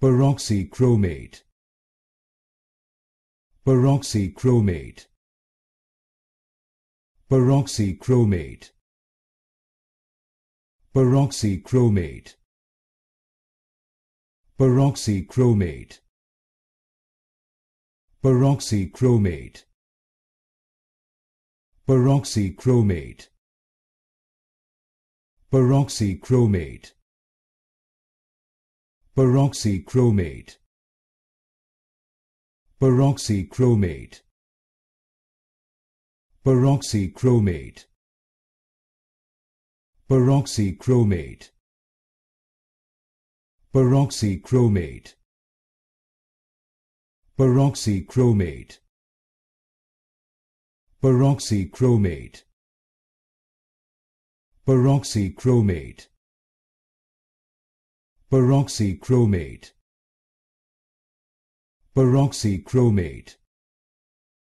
peroxychromate peroxychromate peroxychromate peroxychromate peroxychromate peroxychromate peroxychromate peroxychromate peroxychromate peroxychromate peroxychromate peroxychromate peroxychromate peroxychromate peroxychromate peroxychromate peroxychromate peroxychromate